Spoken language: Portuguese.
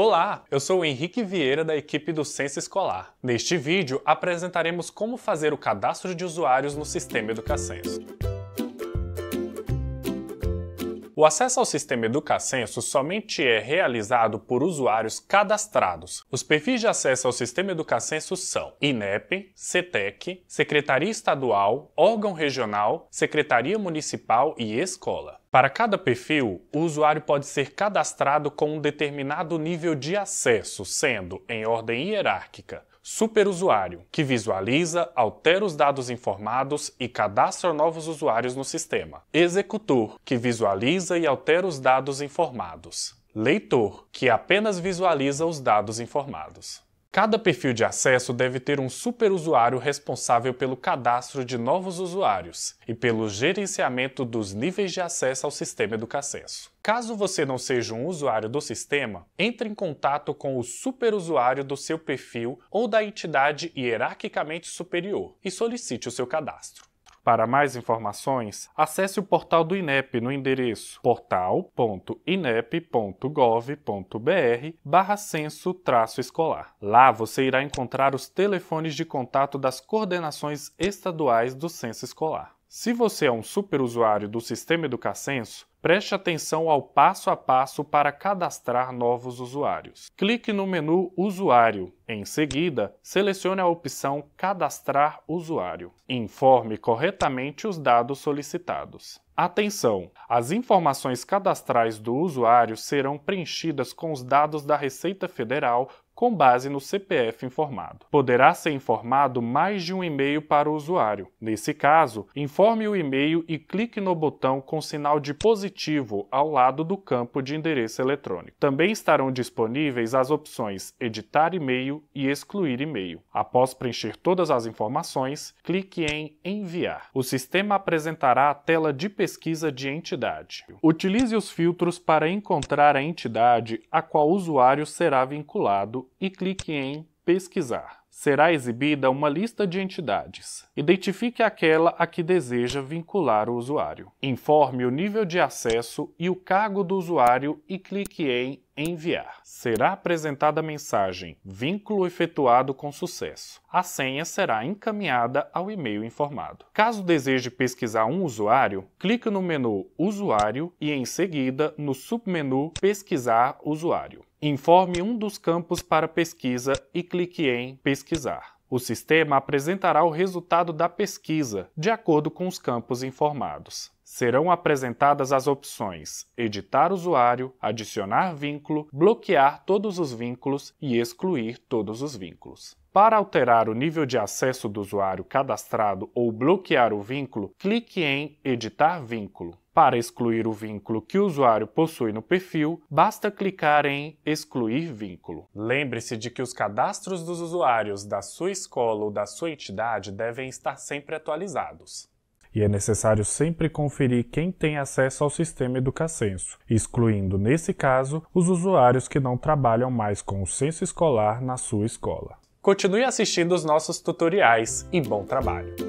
Olá, eu sou o Henrique Vieira da equipe do Censo Escolar. Neste vídeo apresentaremos como fazer o cadastro de usuários no sistema EducaCenso. O acesso ao sistema Educacenso somente é realizado por usuários cadastrados. Os perfis de acesso ao sistema Educacenso são INEP, CETEC, Secretaria Estadual, órgão regional, Secretaria Municipal e Escola. Para cada perfil, o usuário pode ser cadastrado com um determinado nível de acesso, sendo, em ordem hierárquica, superusuário, que visualiza, altera os dados informados e cadastra novos usuários no sistema. Executor, que visualiza e altera os dados informados. Leitor, que apenas visualiza os dados informados. Cada perfil de acesso deve ter um superusuário responsável pelo cadastro de novos usuários e pelo gerenciamento dos níveis de acesso ao sistema Educacesso. Caso você não seja um usuário do sistema, entre em contato com o superusuário do seu perfil ou da entidade hierarquicamente superior e solicite o seu cadastro. Para mais informações, acesse o portal do INEP no endereço portal.inep.gov.br barra censo escolar. Lá você irá encontrar os telefones de contato das coordenações estaduais do censo escolar. Se você é um superusuário do sistema Educacenso, Preste atenção ao passo a passo para cadastrar novos usuários. Clique no menu Usuário. Em seguida, selecione a opção Cadastrar usuário. Informe corretamente os dados solicitados. Atenção! As informações cadastrais do usuário serão preenchidas com os dados da Receita Federal com base no CPF informado. Poderá ser informado mais de um e-mail para o usuário. Nesse caso, informe o e-mail e clique no botão com sinal de positivo ao lado do campo de endereço eletrônico. Também estarão disponíveis as opções editar e-mail e excluir e-mail. Após preencher todas as informações, clique em enviar. O sistema apresentará a tela de pesquisa de entidade. Utilize os filtros para encontrar a entidade a qual o usuário será vinculado e clique em Pesquisar. Será exibida uma lista de entidades. Identifique aquela a que deseja vincular o usuário. Informe o nível de acesso e o cargo do usuário e clique em Enviar. Será apresentada a mensagem Vínculo efetuado com sucesso. A senha será encaminhada ao e-mail informado. Caso deseje pesquisar um usuário, clique no menu Usuário e em seguida no submenu Pesquisar usuário. Informe um dos campos para pesquisa e clique em Pesquisar. O sistema apresentará o resultado da pesquisa, de acordo com os campos informados. Serão apresentadas as opções editar usuário, adicionar vínculo, bloquear todos os vínculos e excluir todos os vínculos. Para alterar o nível de acesso do usuário cadastrado ou bloquear o vínculo, clique em Editar vínculo. Para excluir o vínculo que o usuário possui no perfil, basta clicar em Excluir vínculo. Lembre-se de que os cadastros dos usuários da sua escola ou da sua entidade devem estar sempre atualizados e é necessário sempre conferir quem tem acesso ao sistema Educacenso, excluindo, nesse caso, os usuários que não trabalham mais com o censo escolar na sua escola. Continue assistindo os nossos tutoriais e bom trabalho!